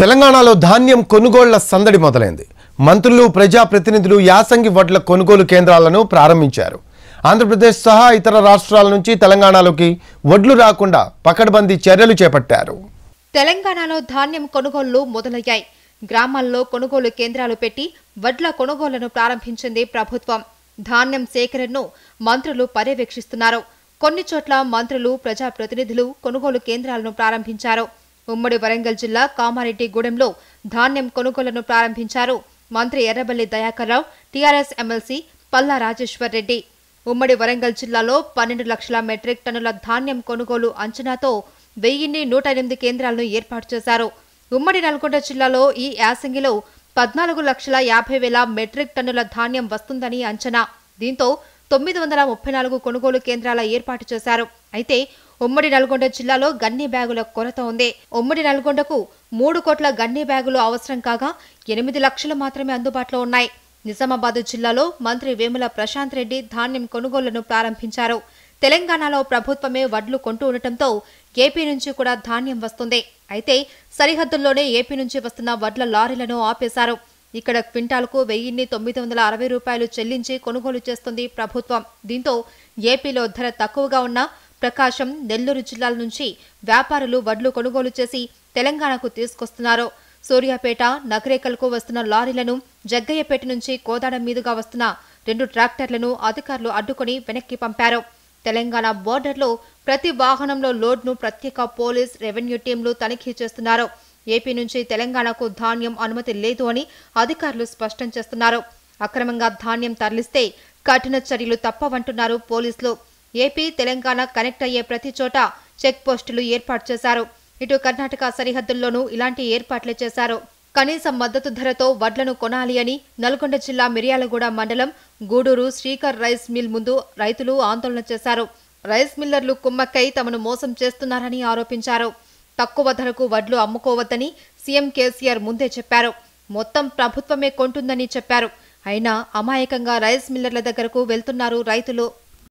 తెలంగాణలో ధాన్యం కొనుగోళ్ల సందడి మొదలైంది మంత్రులు ప్రజాప్రతినిధులు యాసంగి వడ్ల కొనుగోలు కేంద్రాలను ప్రారంభించారు ఆంధ్రప్రదేశ్ సహా ఇతర రాష్ట్రాల నుంచి తెలంగాణలోకి వడ్లు రాకుండా పకడ్బందీ చర్యలు చేపట్టారు తెలంగాణలో ధాన్యం కొనుగోళ్లు మొదలయ్యాయి గ్రామాల్లో కొనుగోలు కేంద్రాలు పెట్టి వడ్ల కొనుగోళ్లను ప్రారంభించింది ప్రభుత్వం ధాన్యం సేకరణను మంత్రులు పర్యవేక్షిస్తున్నారు కొన్ని చోట్ల మంత్రులు ప్రజాప్రతినిధులు కొనుగోలు కేంద్రాలను ప్రారంభించారు ఉమ్మడి వరంగల్ జిల్లా కామారెడ్డి గూడెంలో ధాన్యం కొనుగోలను ప్రారంభించారు మంత్రి ఎర్రబల్లి దయాకర్రావు టీఆర్ఎస్ ఎమ్మెల్సీ పల్లా రాజేశ్వర్ రెడ్డి ఉమ్మడి వరంగల్ జిల్లాలో పన్నెండు లక్షల మెట్రిక్ టన్నుల ధాన్యం కొనుగోలు అంచనాతో వెయ్యిన్ని నూట ఎనిమిది కేంద్రాలను ఏర్పాటు చేశారు ఉమ్మడి నల్గొండ జిల్లాలో ఈ యాసంగిలో పద్నాలుగు లక్షల యాభై వేల మెట్రిక్ టన్నుల ధాన్యం వస్తుందని అంచనా దీంతో తొమ్మిది వందల ముప్పై నాలుగు కొనుగోలు కేంద్రాల ఏర్పాటు చేశారు అయితే ఉమ్మడి నల్గొండ జిల్లాలో గన్ని బ్యాగుల కొరత ఉంది ఉమ్మడి నల్గొండకు మూడు కోట్ల గన్ని బ్యాగులు అవసరం కాగా ఎనిమిది లక్షలు మాత్రమే అందుబాటులో ఉన్నాయి నిజామాబాద్ జిల్లాలో మంత్రి వేముల ప్రశాంత్ రెడ్డి ధాన్యం కొనుగోళ్లను ప్రారంభించారు తెలంగాణలో ప్రభుత్వమే వడ్లు కొంటూ ఉండటంతో ఏపీ నుంచి కూడా ధాన్యం వస్తుంది అయితే సరిహద్దుల్లోనే ఏపీ నుంచి వస్తున్న వడ్ల లారీలను ఆపేశారు ఇక్కడ క్వింటాల్కు వెయ్యిన్ని తొమ్మిది వందల అరవై రూపాయలు చెల్లించి కొనుగోలు చేస్తుంది ప్రభుత్వం దీంతో ఏపీలో ధర తక్కువగా ఉన్నా ప్రకాశం నెల్లూరు జిల్లాల నుంచి వ్యాపారులు వడ్లు కొనుగోలు చేసి తెలంగాణకు తీసుకొస్తున్నారు సూర్యాపేట నగరేకల్కు వస్తున్న లారీలను జగ్గయ్యపేట నుంచి కోదాడ మీదుగా వస్తున్న రెండు ట్రాక్టర్లను అధికారులు అడ్డుకుని వెనక్కి పంపారు తెలంగాణ బోర్డర్లో ప్రతి వాహనంలో లోడ్ను ప్రత్యేక పోలీస్ రెవెన్యూ టీంలు తనిఖీ చేస్తున్నారు ఏపీ నుంచి తెలంగాణకు ధాన్యం అనుమతి లేదు అని అధికారులు స్పష్టం చేస్తున్నారు అక్రమంగా ధాన్యం తరలిస్తే కఠిన చర్యలు తప్పవంటున్నారు పోలీసులు ఏపీ తెలంగాణ కనెక్ట్ అయ్యే ప్రతి చోట చెక్ పోస్టులు ఏర్పాటు చేశారు ఇటు కర్ణాటక సరిహద్దుల్లోనూ ఇలాంటి ఏర్పాట్లే చేశారు కనీస మద్దతు ధరతో వడ్లను కొనాలి అని నల్గొండ జిల్లా మిర్యాలగూడ మండలం గూడూరు శ్రీకర్ రైస్ మిల్ ముందు రైతులు ఆందోళన చేశారు రైస్ మిల్లర్లు కుమ్మక్కై తమను మోసం చేస్తున్నారని ఆరోపించారు తక్కువ ధరకు వడ్లు అమ్ముకోవద్దని సీఎం కేసీఆర్ ముందే చెప్పారు మొత్తం ప్రభుత్వమే కొంటుందని చెప్పారు అయినా అమాయకంగా రైస్ మిల్లర్ల దగ్గరకు వెళ్తున్నారు రైతులు